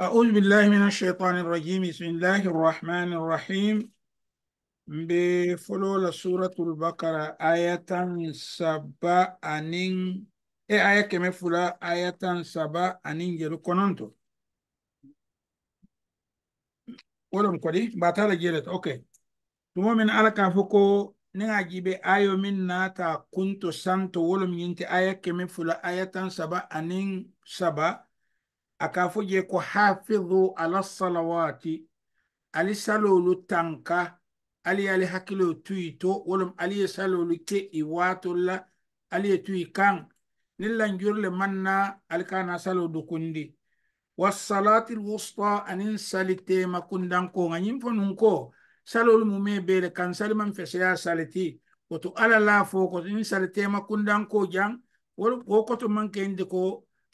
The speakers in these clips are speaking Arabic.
أعوذ بالله من الشيطان الرجيم بسم الله الرحمن الرحيم بفلول سورة البقرة آية سبا أنين إيه آية كم فلا آية سبا أنين جلو كننتو ولم كولي باتالا جلت أوكي تمو من على كافوكو نغا جيبي آيو من ناتا كنتو سانتو ولم ينتي آية كم فلا آية سبا أنين سبا akafuje ko hafidhu ala salawati ali salolu tanka ali ali hakkilo tuyito wolum ali ye salolu ke i watolla ali ye tuyi kan ni lanjurle manna ali kana salo dukundi wasalati lwusta anin sali tema kundanko ŋa ñiŋ fo nuŋ ko salolu mume bele kan sali maŋ saliti woto ala la fo koto niŋ sali tema kundanko jaŋ wo koto maŋ kendi ko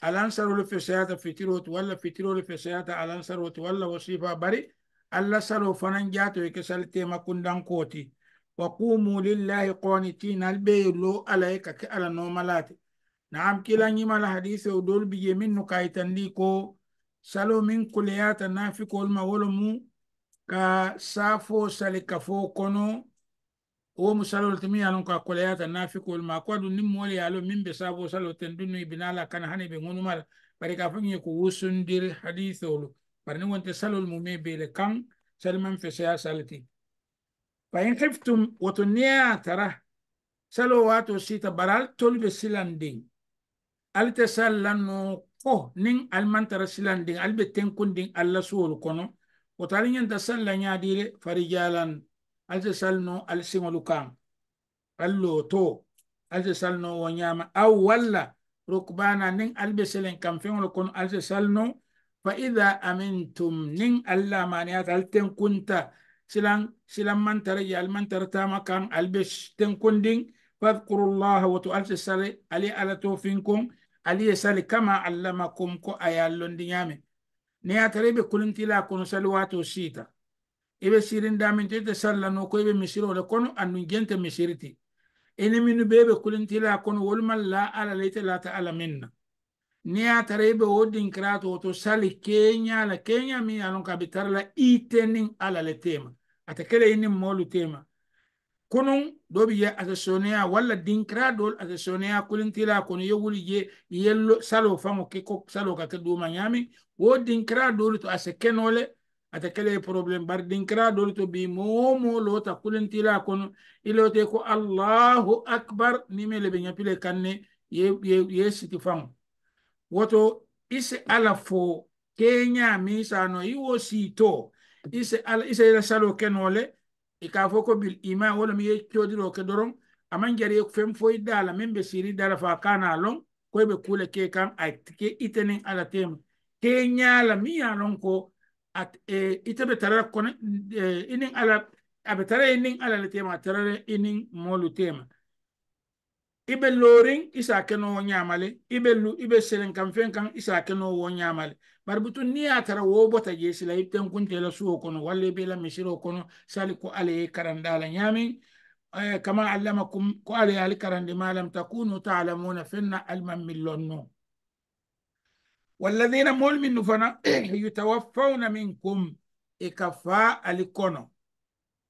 في في سياتا تيرو الأنصر في تيرو وتولى فتير والفساد الأنصر وتولى وصيفا بري الله سلو جاتو يكسل تيما كندان كوتي وقوموا لله قانتين البيلو عليك كألا نومالات نعم كلا نيما الحديث ودول بيجي منو كايتن ليكو سلو من كليات نافي كل ما ولمو كسافو سلكفو كونو wo mu salo timi yalon ka kolaya ta nafiku ma ko dun nim mole yalon min be sabo salo ten dunni binala kan hani be ngunumal bari ka fangi ko wusundir haditholu bari ni wonte salo mu me be le kan salman fe saya salati fa in khiftum wa tunniya tara salo wato sita baral tolbe silanding alta sallanu ko nin almantara silanding albe tenkunding alla suwol kono o talinyanta salla nyaadire farijalan alse salno alsiŋolu kaŋ al to alse salno wo ñaama aw walla rukbana ning albe selen kam feŋolu kono alse salno fa idha amintum ning alla lamaniyata ali tenkunta silan silan mantara je ali mantara tama albe ali be tenkundiŋ fadkuru llaha woto alse sali ali ala tofinkoŋ ali ye sali kama allamakum ko a ye allondi ñaame be kulintila kono sali waato ibe sirin damintete sallano ko ibe misirole kono andu jente misiriti ene minu bebe kulintila kono wolma la ala leyte lata ala minna ni a tara ibe wo dinkirato woto sali kenya la kenya mi alon ka la ite ala le tema ata kele ini molu tema kunun do ye ata soneya dinkira dol ata kulintila kono ye wuli ye yello salo fango ke salo ka duma nyami wo dinkira dol to ase kenole ata kele problem bar dinkira dolu to bi momo lota kulentila kono ilote ko allahu akbar nimele be ñapile kanne ye, ye, ye siti fam woto ise ala fo keña misano iwo sito ise ala ise ila salo kenole e ka fo bil iman wala mi ye codiro ke doron aman jari fem foyi dala min be siri dala fa kana lon koy be kule ke kan ay ke itenin ala tem keñala mi ya lon ko Eh, ita be tara kone eh, inin ala abe tara inin ala le tema tara inin molu tema ibe lorin isa keno wo nyamale ibe lu ibe selen kan fen kan isa keno wo nyamale bar butu ni atara wo bota jesi la ibten kunte la suwo kono walle be la misiro kono sali ko ale karanda la nyami eh, kama allamakum ko ale al karande ma lam takunu ta'lamuna finna alman min والذين مول من فنا يتوفون منكم إكفاء لكونو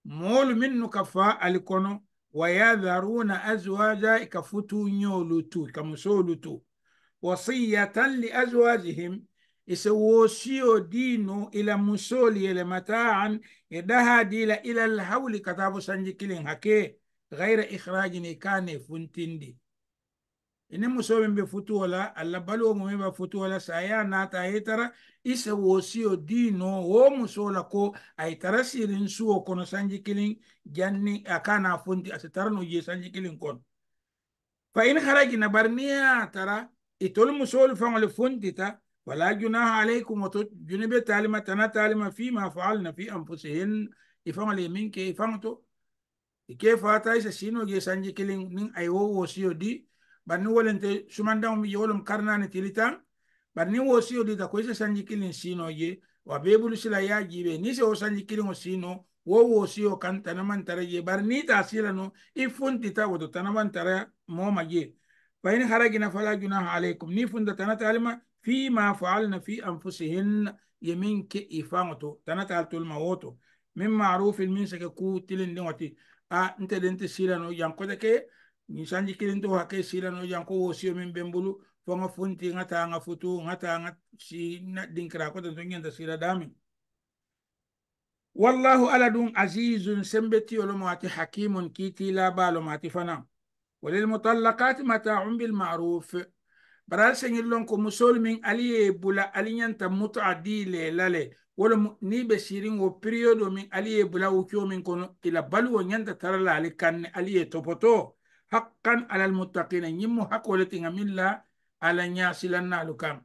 مول من كفاء لكونو ويذرون أزواجا إكفتو نيولتو كمسولتو وصية لأزواجهم يسوسيو دينو إلى مسولي إلى متاعا يدها ديلا إلى الهول كتابو سنجي كيلين هكي غير إخراج كان فونتيندي ine musoɓe ɓe futuwola allah baluwo mumen ɓa futuwola so a yaha nata a yetara isa wosiyo dino wo musola ko ay tara sirin suwo kono sanji kilin janni a kana fonti asa tarano sanji kilin kono fa in harajina bar niya tara itol musolu faŋole fontita wala junaha alaykum woto junube talima tana talima fima faalna fi anfusihin ifaŋole min ke ifaŋto ike fata isa sino je sanji kilin nin ay wo wosiyo di banni wolente sumandaŋo je wolum karnani tilitan banni wo siyo dita ko ise sanji kilin sino je wa bebulu sila ya jibe ni se wo sanji kiliŋo sino wo wo siyo kan tanamantara je bari ni ta sila no i funtita woto tanamantara moma je فإن خرجنا فلا جناح عليكم نيفون دا تنتالما فيما فعلنا في أنفسهن يمين كي إفانتو تنتال الموتو من معروف من سككو تلين لغتي آه انت دنت سيلانو ينقدك ñin sanji kirinto hakke silano jan ko wosiyo min ɓen fo ga funti ga ta ga futu ga ta ga si ɗinkira koten to ñanta sila damin wallahu ala ɗum asisum sembetiyolomo ati hakimum kiiti labalomo ati fana walilmutallakati mataum bilmaruf baral señirlon ko musol min aliye bula aliñanta muta di lelale wala ni ɓe sirinwo période o min aliye bula wucco min kono ila baluwo ñanta tarala ali aliye topoto hakkan alal muttaqina yimmo hakkole tiga milla ala ñasilannalu kam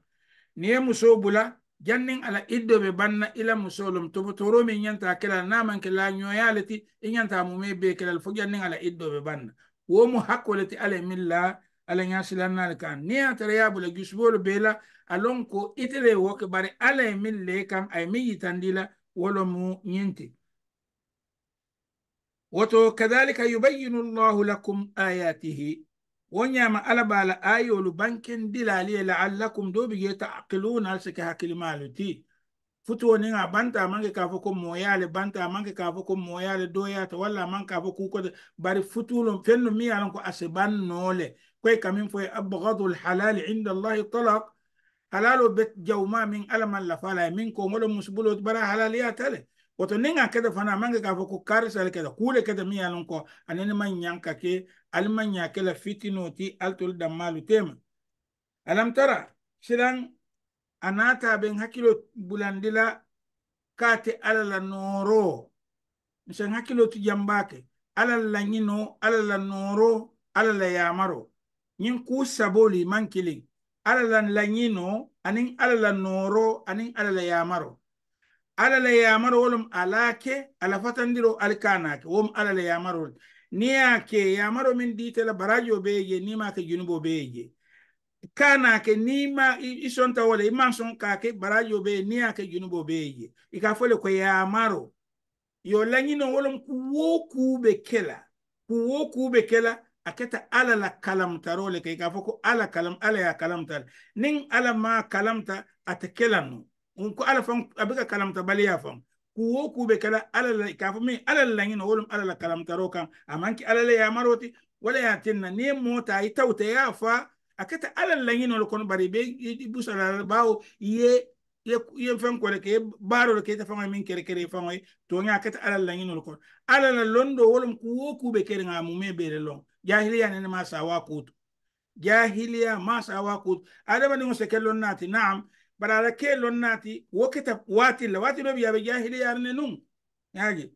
niye muso bula jannin ala iddoɓe banna ila musolum tomotoromi ñanta kelal namanke la ñoyaleti i ñanta mume be kelal fo jannin ala iddoɓe banna womu hakkoleti ala milla ala ñasilannalu kam niye atareya bula gisbolu bela alon ko itere woke bare ala e mille kam aye mi yitandila wolomu ñinti وكذلك يبين الله لكم آياته ونعم ألبال آيو لبنكن دلالي لعلكم دو بيجي تعقلون ألسك هكلمالتي فتو نيغا نعم بانتا مانك كافوكم مويالي بانتا مانك كافوكم مويالي دويات ولا مانك كافوكو كود باري فتو لهم فنو ميالنكو أسبان نولي كوي كمين فوي أبغض الحلال عند الله طلاق halalo bet jawma min alaman la fala min ko ngolo musbulo bara halal woto neŋa kete fana mange ka fo ko karisal kete kuule kete miŋ ye a loŋ ko anene maŋ ñaŋ ka ke ali maŋ ña ke la fitinoo ti ali tolu danmaalu tema alam tara silaŋ a naata beŋ hakkilo bulandi la ka te ala la nooro nseŋ hakkilo tu jambaa ke ala la ñinoo ala la nooro ala la yamaro ñiŋ kuu saboli maŋ kiliŋ ala la lañinoo aniŋ ala la nooro aniŋ ala la yamaro ala la yamaro wolum alake ala fatandiro alkanake wom ala la yamaro ni yake yamaro min dite la barajo beje ni ma ke junubo beje kanake ni ma isonta wala imanson son kake barajo be ni ke junubo beje ikafole ko yamaro yo no wolum kuwo kube kela kuwo kube kela aketa ala la kalam kalamtarole kai kafoko ala kalam ala ya kalam tar nin ala ma kalam kalamta atakelanu ko ala fan abiga ta baliya fan ku wo ku be kala ala ka min ala la no wolum ala la kalamta ro kan amanki ala la ya maroti wala ya tinna ne mota yi tawta ya fa akata ala la ngino lo kon bari be busa la bawo ye ye ye fen ko ke baro ke ta fami min kere kere fami to nya akata ala la ngi no ko ala la londo wolum ku wo ku be kere ngamu me be lo jahiliya ne ma sawa kutu jahiliya ma sawa kutu adama ni ngose na'am bara barara ke lon lonnati wokita watilla wati ɗo wiyaɓe jahili yarne nun yaji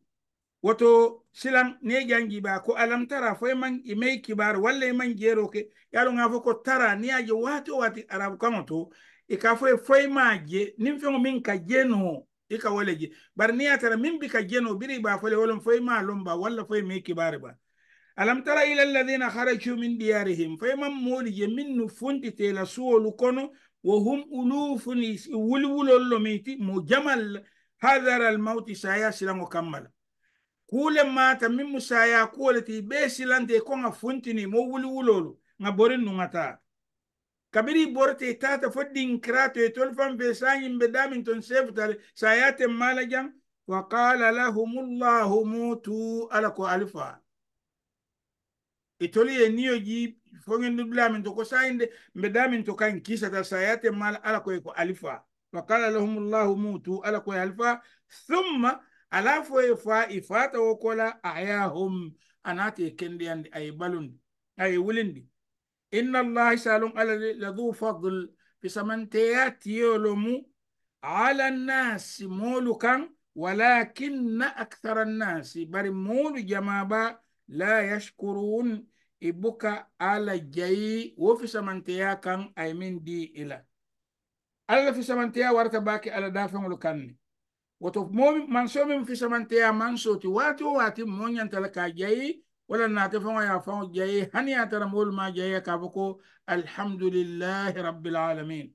woto silam ne jangi ba ko alam tara fo man eman imey kibaru walla ke jeroke yaɗoga fo ko tara ni wati o wati arab kamo to ka fo e foymaje nim fego min ka jeno e ka wole je bar ni atara min bi ka jeno biri ba fo fole wolon ma lomba walla fo mey kibar ba alam tara ila alladhina kharaju min diyarihim foyeman moli je min nu la suulu kono وهم ألوف ولول لميتي مجمل هذا الموت سايا سلام وكمل كل ما تمم سايا كولتي بسلان تي كون فنتني مو ولولولو نبورن نغتا kabiri borte tata foddin krato e tolfan be sañin be damin ton seftal sayaten mala jam wa qala lahumullahu mutu ala ko alfa itoli e niyo ji fongen dublamin to ko sayinde mbe damin to kan kisata sayate mal ala koye ko alifa fa qala lahum llahu mutu ala koye alifa thumma ala foye fa ifata wo kola ayahum anate kendeyande aye balundi aye wulindi inna allahi salum ala ladu fadl fisamanteya tiyolomu ala nnasi molu kan walakinna akthara nnasi bari molu jamaba لا يشكرون ibuka ala jayi wo fisamanteya kan ay min di ila alla fisamanteya warta baki ala dafeŋolu kanni woto momi manso min fisamanteya mansoti waati wo waati mo ñantala ka jayi wala naate faŋo ye faŋo jayi hani ye tara moolu ma jayiya ka fo ko alhamdulillahi rabbilalamin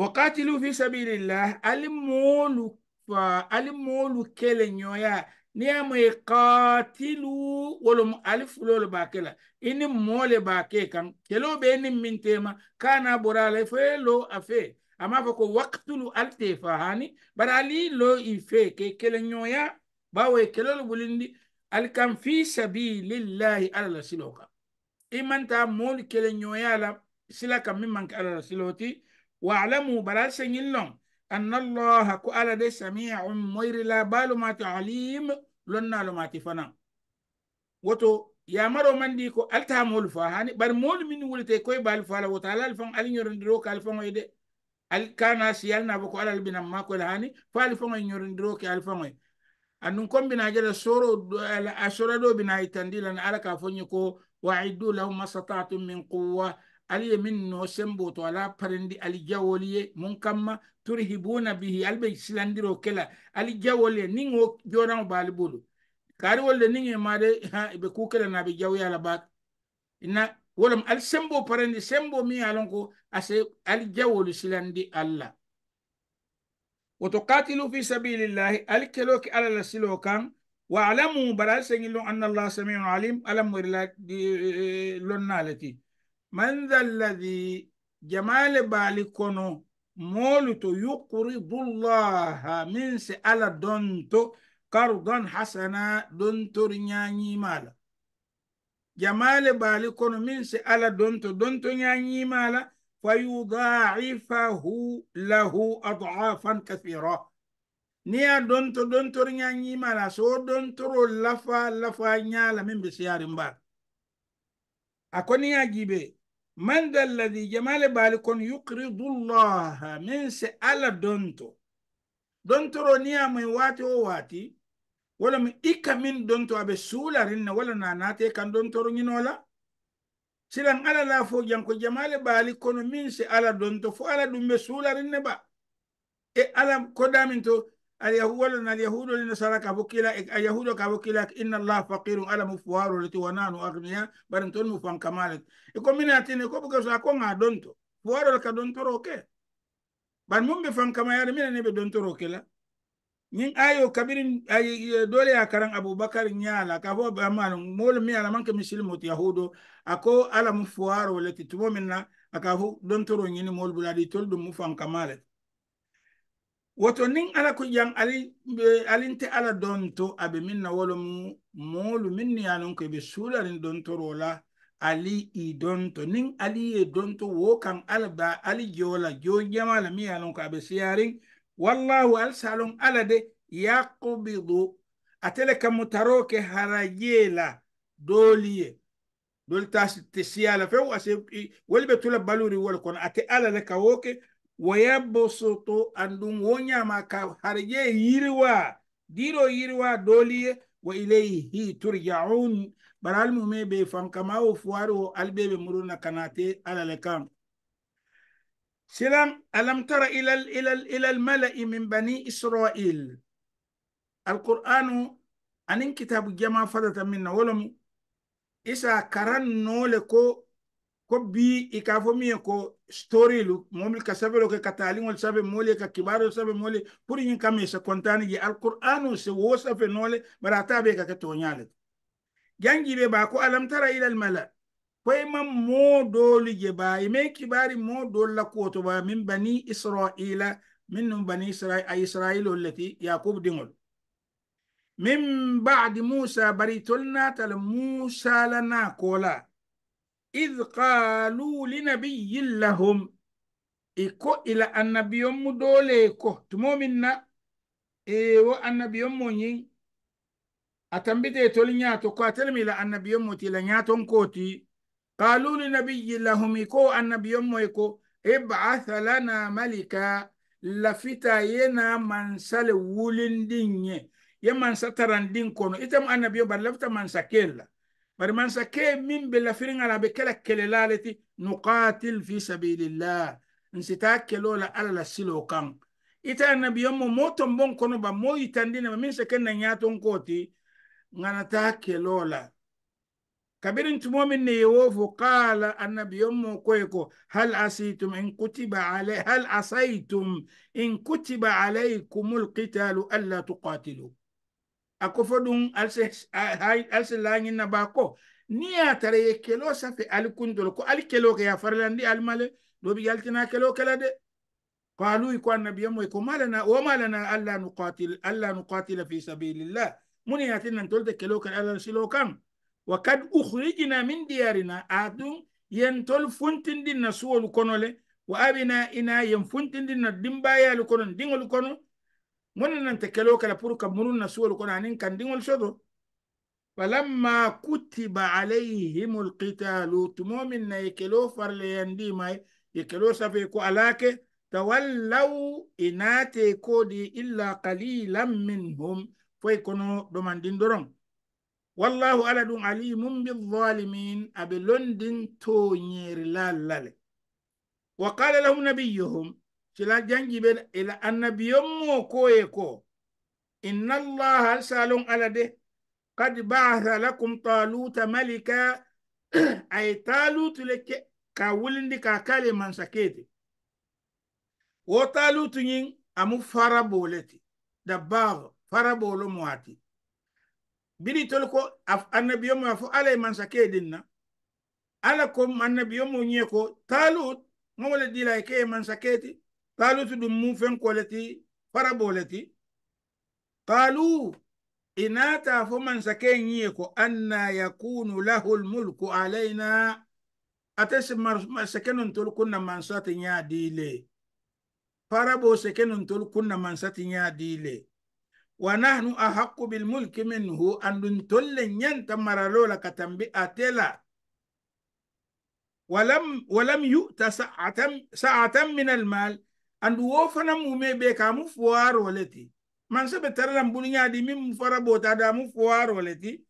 waqatilu fi sabilillah ali moolu ali moolu kele ñoya niyam qatilu wolum alif lolu bakela ini mole bake kan kelo be ni mintema kana borale felo afe ama ko waqtulu alte fahani barali lo ife ke kele nyoya bawe kelo bulindi alkan fi sabilillahi ala siloka imanta mol kele nyoya la silaka mimman ala siloti wa alamu baral sengilon anna allaha ku ala de sami'un moyrila balumati alim lonnalomati fana woto yamaro mandi ko alta molu hani bar molu min wulite koye baali fala woto ala alfan aliñorondiro ko alfaŋoye de al kana siyalnabo ko alal binam makole hani fa alfaŋoye ñorondiro ke alfaŋoye annun kombina jada soro a sora ɗo bina yittandi lan ala ka foñi ko waiddu lahum mastata'tum min quwwa ali min no sembo to ala parendi ali jawoliye mun kamma turhibuna bihi albe silandiro kela ali jawoliye nin o joran baali bulu kaari wolle nin e maade ha ɓe kukela jawya la bak ina wolam al sembo parendi sembo mi alon ko ase ali jawolu silandi alla وتقاتلوا في سبيل الله الكلوك على ala la silo kan wa alamu bara ali sengillon anna allah samiun alim man dha alladhi jamale baali kono moolu to yuqridu llaha min si ala donto kardan hasana dontor ñañimala jamale baali kono min si ala donto donto ñañimala fayudaifahu lahu adafan kathira ni a donto dontor ñañimala so dontoro lafa lafa ñala min be siyarin mbala a koni a jibe من ذا الذي جمال بالكون يقرض الله من سأل دونتو دونتو رونيا من واتي واتي ولا من إكا من دونتو أبي سولا رن ولا ناناتي كان دونتو رنين ولا سيلان على لا فو جانكو جمال بالكون من سأل دونتو فو على دومبي سولا رن با إي على كودا اليهود اليهود للنصارى كابوكيلا اليهود كابوكيلا ان الله فقير على مفوار التي ونان اغنياء برن تول مفان كمالت يكون من اتين يكون بكو ساكو nga donto fuaro la kadonto roke ban mum be fan kama yar mina ne be donto roke la nyin ayo kabirin ay dole a karan abubakar nyala ka fo ba man mol mi ala man ke misil mut yahudo ako ala mufuaro lati tumo minna woto nin ala ko jan ali alinte ala donto abe min na wolo molu min ni yanon ko be sularin don toro la ali i don nin ali ye don to wo kan ala ba ali jola jo jama la mi yanon ko abe siyarin wallahu al salon ala de yaqbidu atele kamutaro ke harajela doliye dol ta siyala fe wase wal be tula baluri wal kon ate ala le kawoke ويبسطو أندوم ونيا ما كهرجة يروى ديرو يروى دولي وإليه ترجعون برال مومي بيفان كما وفوارو البيب مرونا كناتي على لكام سلام ألم ترى إلى الـ إلى الـ إلى الملأ من بني إسرائيل القرآن أن كتاب جما فدت منا ولم إسا كرن نولكو ko bii i k'a fɔ ye ko story lu mɔgɔ min ka sɛbɛn kɛ ka taaliŋol sɛbɛn mɔle ka kibaru sɛbɛn mɔle pour yin kame se kɔntaani al alkur'anu se wo sɛbɛn nɔle bari a t'a ka kɛ tɔɲa le jangibe baa ko alam tara ila almala ko i ma mɔɔ dɔɔlu je baa i me kibari mɔɔ dɔɔlu la kooto baa min banii israila minnu bani israil a israilol le ti yakub diŋol min ba'di musa bari tol naatala musa la naa koola إذ قالوا لنبي لهم iko ila annabiyon mu dole ko tumomin na e wo annabiyon mu yin a tambide tol nyato ko atelmi la annabiyon mu tila nyaton koti qalu li nabiyyi lahum ko annabiyon mu ko ib'ath lana malika lafita yena mansal wulin dinye ye mansa tarandin kono itam annabiyo bar lafta mansa kella bari mansa ke min be lafiriŋala be kela kelela le ti nukatil fi sabilillah nsita kelo la ala la silo kaŋ ite annabiyon mo mo tombon kono ba mo yitandinama min se ke na ñaton ko ti ŋanata kelo la kabirin tumo min ne yewo fo qala annabiyon mo koye ko hal asitum in kutiba alay hal asaytum in kutiba alaykum alqitalu alla tuqatilu akofodun alse lanyin na bako ni ya tare ye kelo safe ali kundolo ko ali kelo ke ya farlandi al male do bi yaltina kelo kala de قالوا يكون النبي يمو يكون ما لنا وما لنا ألا نقاتل ألا نقاتل في سبيل الله من ياتينا نتولد كلوك ألا سلوكان وقد أخرجنا من ديارنا آدم ينتول فنتن دينا سوى لكونولي وأبنا إنا ينفنتن دينا دمبايا لكونن دين لكونن ولن تكلو كلا بورو كمرون نسول كون عنين كان دين والشدو فلما كتب عليهم القتال تمو من يكلو فرليان دي ماي يكلو سفيكو علاك تولوا إناتي كودي إلا قليلا منهم فيكونوا دومان دين درون والله ألد عليم بالظالمين أبلندن تونير لا لالي وقال لهم نبيهم cila jangi ɓe ila annabiyonmo koye ko inna allaha salon ala de kad baatha lakum taluta malika ay talutu le ka wulindi ka kale mansakete wo talutu ñin amu fara boleti dabbar fara bolo mo ati biri tol ko annabiyomo a fo ala e mansakedin na ala ko annabiyomo ñe ko talut mowole dila e ke e mansaketi قالوا فين فنكولتي فربولتي قالوا من سكين يكو أن يكون له الملك علينا سكين انتول كنا من ساتنيا ديلي فربو انتول كنا من ساتنيا ديلي ونحن أحق بالملك منه أن ننتل ينتمر لولا كتنبئ أتلا ولم ولم يؤت ساعة ساعة من المال andu wo fana mume be ka mu fuwaro leti man sebe tararan bunyadi min fara bota da mu fuwaro leti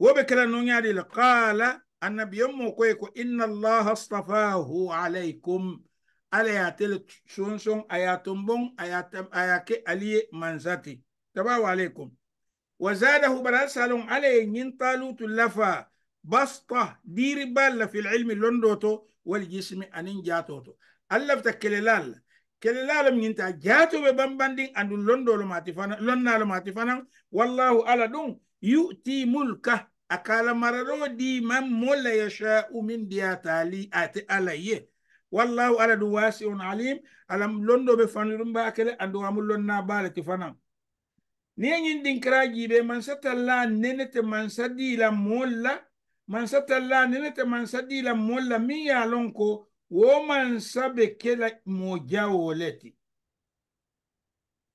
wo be kala no nyadi la qala annabiyum mo ko ko inna allah astafahu alaykum ala ya tel son son ayatum bon ayatam ayake aliye manzati tabawa alaykum wa zadahu baral salon alay nyin talutu lafa basta diribal fi al ilmi londoto wal jismi anin jatoto Allah allafta kelelal kelelal ñinta jatoɓe bambandin andu lo mati fana lo mati fana wallahu ala ɗum yu'ti mulka akala mararo di man molla yasha'u min diyatali ate alaye wallahu ala ɗum wasi'un alim alam londo londoɓe fanu ɗum bakele andu amu lonna balati fanan ni din ɗin be man satalla nenete man sadila molla man satalla nenete man sadila molla min yalon ko woman sabe kela mojawo leti,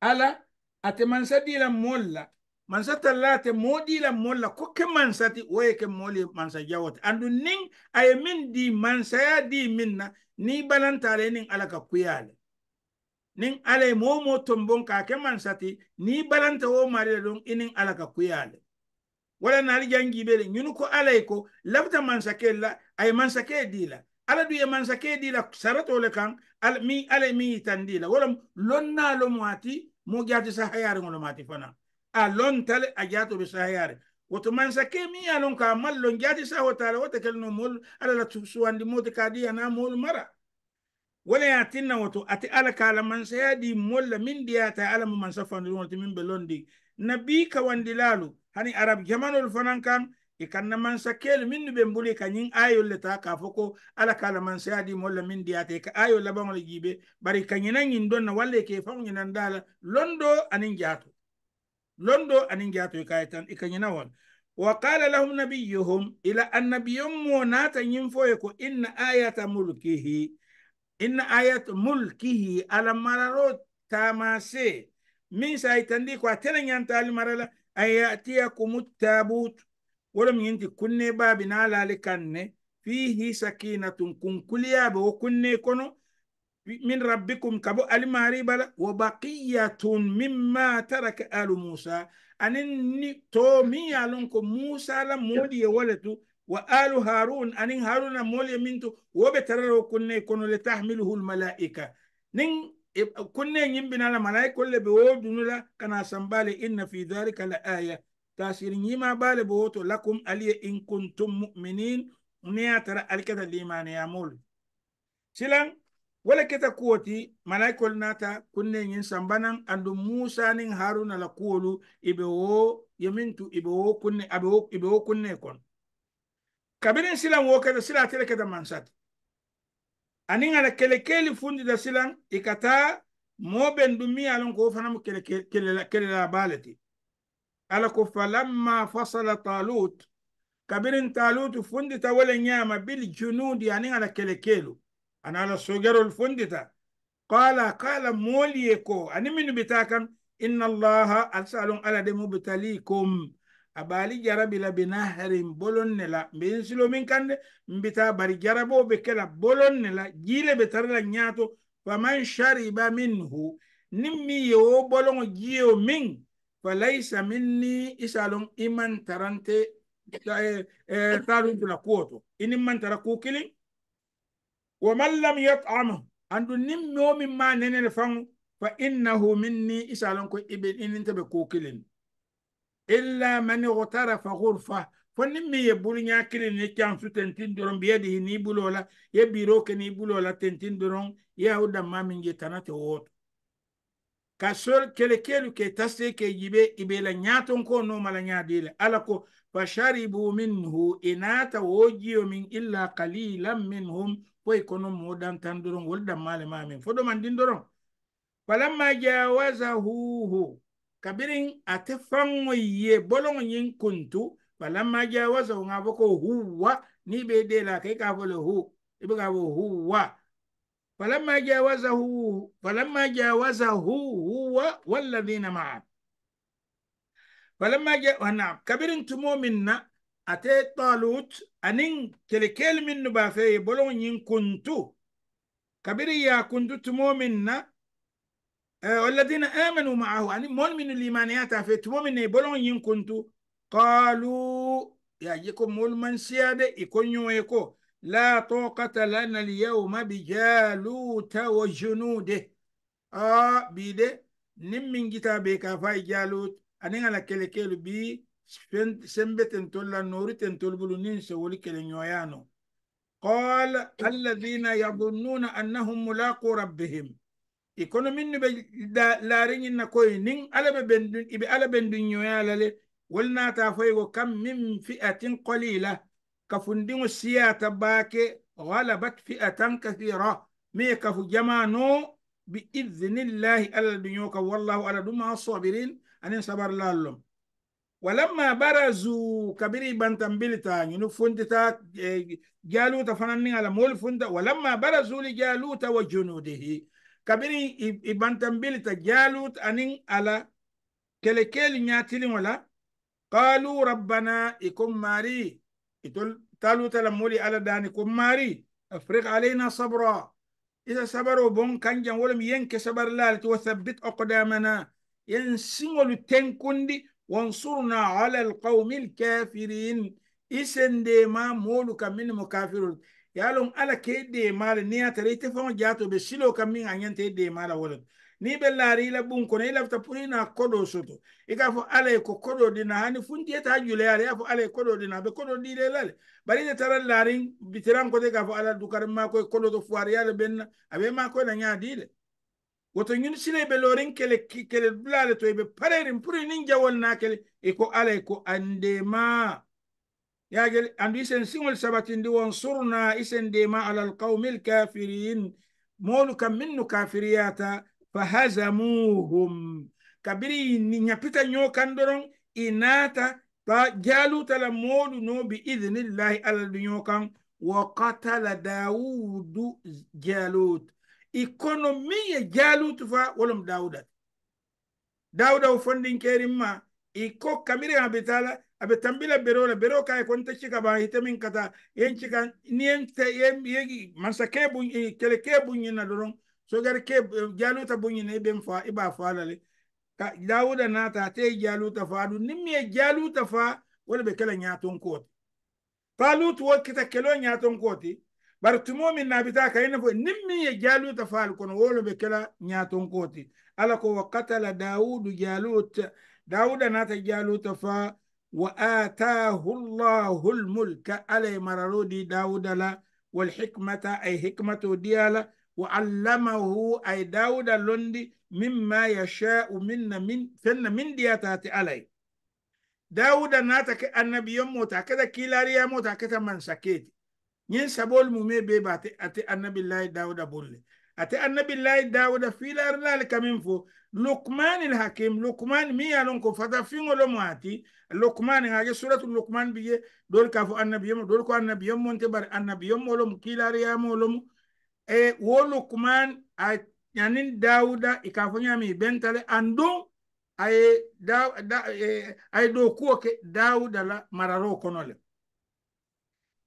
ala ate mansa dila molla mansa tallate mo dila molla kokke mansati woye ke moli mansa jawote andu nin aye min di mansaya di minna ni balantale nin ala ka kuyale nin ala mo mo tombon ka ke mansati ni balanta wo mari don inin ala ka kuyale wala nali jangi bele nyunu ko ala ko labta mansake la ay mansake dila ala duye man ke di la sarato le kan al mi ale mi tandi la wolam lonna lo muati mo jati sa hayare ngolo mati fana a lon tale a gato be sa hayare woto man ke mi alon ka mal lon jati sa la hotala wata no mol ala la di tusuwandi ka di ana mol mara wala ya tinna wato ati ala ka la man ya di mol la min diya ta ala mu man safan wonti min be lon di nabi ka wandi lalu hani arab jamanul fanan kan i ka namansa kelu minnu be mbuli bolo i ka ñiŋ ayol le ta k'a fo ko ala ka lamansaya di moolu la miŋ diyaata ka ayol labaŋo le jibe bari i ka ñina ñiŋ don na walla i ka i faŋo ñinan daa la londo aniŋ jaato londo aniŋ jaato i ka tan i ka ñina won wa qala lahum nabiyuhum ila annabiyon mo naata ñiŋ fo ye ko inna ayata mulkihi inna ayata mulkihi ala mararo taamase miŋ sa a yitandi ko a tele ñantaali mara la an yatiyakum tabut ولم ينتي كني باب نالا لكن فيه سكينة كن كليا وكني كنو من ربكم كبو الماري بلا وبقية مما ترك آل موسى أنني تومي ألونكم موسى لمولي ولتو وآل هارون أن هارون مولي منتو وبترر كني كنو لتحمله الملائكة نين كنا yin bina la malaikol le be wo dunula kana sambale inna tasirin yima bale bowoto lakum aliye in kuntum muminin ya tara aliketa limaneyamol silan wala keta kuwoti malaikol nata kunne yin sambanan andu musa nin haruna la kuwolu ibe wo yemintu ibe wo kunne abe wo ibe wo kunne kon kabirin silan wo kata sila tere keta mansat anin ala kele fundi da silan ikata moben dumi alon ko mu kele kele kele la baleti ألكو fasala talut طالوت talut fundita فندتا ولا نياما بالجنود يعني على كلكيلو أنا على سوغر الفندتا قال قال موليكو أنا من بتاكم إن الله أرسل على دمو بتاليكم abali jarabi la bina harin min silo min kande mbita bari jarabo be kela bolon ne la jile be tarla nyato faman shariba minhu nimmi yo bolon jiyo min فليس مني إسألون إمن ترنت إيه، إيه، تارون تلقوتو إن من تركو كلي ومن لم يطعمه أندو نم يوم ما ننل فان فإنه مني إسألون كو إبن إن انت بكو كلي إلا من اغترف غرفة fonni min ye buluɲa kelen ne cansu tentin dɔrɔn biyadihi n'i bulo la ye biro kɛ n'i bulo la tentin dɔrɔn ye aw danma min je ka sol kele kelu ke tasse ke yibe ibe la nyaton ko no mala nyaadile ala ko fasharibu minhu inata wojiyo min illa qalilan minhum koye kono moɗan tan doron wolɗan male mamin fo ɗoman ɗin doron falamma jawasahuhu kabirin ate fango yiye bologo yin kuntu falamma jawasahu ga fo huwa ni ɓe dela kay ka fole hu iɓe ga fo huwa فلما جاوزه فلما جاوزه هو والذين معه فلما جاء آه، نعم كبير تمو منا أتي طالوت أنين كلكيل من نبافي بلون ين كنتو كبير يا كنتو تمو منا آه، والذين آمنوا معه ان مول من الإيمانيات في تمو منا بلون ين كنتو قالوا يا جيكو مول من سيادة يكون يكون لا طاقة لنا اليوم بجالوت وجنوده آه بيد نم من كتابي كافاي جالوت أنا على كلكيل بي سنبت انتول نورت انتول بلونين سولي كلنيويانو قال الذين يظنون أنهم ملاقو ربهم يكون من لارين نكوي نين على بندن إبي على بندن يوالله ولنا تافوي وكم من فئة قليلة كفندم السياتة باك غلبت فئة كثيرة ميك جمانو بإذن الله على الدنيوك والله على دمها الصابرين أن صبر لهم ولما برزوا كبري بنتم بلتا ينفندتا فندتا إيه، جالوت فنانين على مول فند ولما برزوا لجالوت وجنوده كبري بنتم بلتا جالوت أنين على كلكل نياتلين ولا قالوا ربنا إكم ماري itol تالو تلمولي على داني كم ماري afriq علينا صبرا إذا صبروا بون كان جان ولم ينك صبر لا وثبت أقدامنا ينسنغل تنكندي وانصرنا على القوم الكافرين إسن ديما مولك من مكافر يالون ألا كي ديما لنيا تريتفون جاتو بسلو من أن ينتهي ديما لولد ni ɓe laari ila ɓunkono i lafta pour ina koɗo soto i ka fo ala ko koɗo dina hani funtiyeta juleyare i a fo ala ye koɗo dina aɓe koɗo ɗile lale bari ite tara laarin bitiran kote ka fo ala dukari makoye koɗo to fuwariyale ɓenna aɓe makoye na ñaadile woto ñun sile ɓe lorin kele kele dulale to ɓe parerin pour nin jawol nakele e ko ala e ko andema yagel andu isen siŋol sabatindi won surna isen dema ala alqawmi alkafirin moolu kam minnu kafiriyata fahazamuhum kabiri ñapita nyokan kan doron inata naata ta jaluta modu no bi alal du wa katala daudu jalut i kono jalut fa wolom daudat dauda o fondin kerin ma i ko kabiri a be abe tambila bero la bero kay kon ta ba hitamin kata yen nien te yegi mansa kebu eh, nyina doron sogar ke jaluta bunyi ne ben fa iba fa lale ka dauda na ta te jaluta fa du nim ye jaluta fa wala be kala nya ton kot talut wo kita kelo nya ton ti bar tumo min na bita ka ina fo nim ta jaluta fa kono wala be kala nya ton ti ala ko wa qatala daud jalut dauda na ta jaluta fa wa atahu allah al mulka alay mararudi dauda la wal hikmata ay hikmatu diala wa allamahu ay dawuda londi mimma yasha'u minna min fenna min diyatati alay dawuda nata ke annabiyon mota kada kilariya mota kata man saketi yin sabol mu me be ba ate annabillahi dawuda bolle ate annabillahi dawuda filarlal kamin fo lukman ilhakim lukman mi yalon ko fata fiŋolo mo ati lukman hage suratu lukman biye dol ka fo annabiyomo dol ko annabiyon monte bari annabiyon molomu kilariyamolomu e wo lukman a ñanin dawuda i e ka fo ñami bentale an dun aye aye dow kuwo ke dawuda la mararo kono le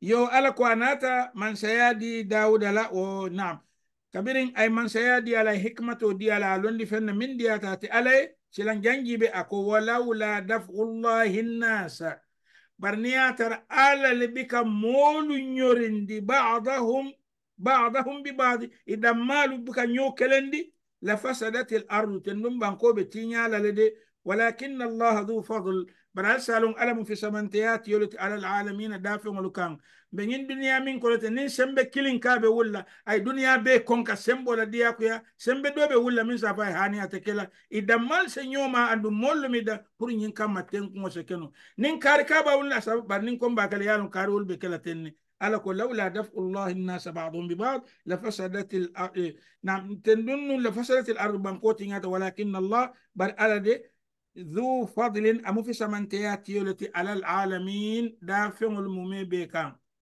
yo ala ko a nata mansayadi dawuda la o nam kabirin aye mansayadi ala hikmato di ala a londi fenno min diyatate alaye silan jangibe ako walawla dafullahi nnasa bar niyatara ala le bika molu ñorindi badahum بعضهم ببعض إذا ما لبك نيو لفسدت الأرض تنم بانكو بتينيا للدي ولكن الله ذو فضل برال سالون ألم في سمنتيات يولت على العالمين دافع ملوكان بين دنيا من كلت نين سمب كيلين كابي ولا أي دنيا بي كونكا سمب ولا دياكويا سمب دوبي ولا من سافاي هاني أتكلا إذا مال سنيوما أندو مولو ميدا كوري نين كام ماتين كونسكنو نين كابا ولا سبب نين كومبا كليالون كارول بكلا تنين قال لولا دفع الله الناس بعضهم ببعض لفسدت الأرض إيه. نعم تندن لفسدت الأرض بانقوتين ولكن الله بل أرد ذو فضل أمو في سمنتيات يولتي على العالمين دافع المومي بكام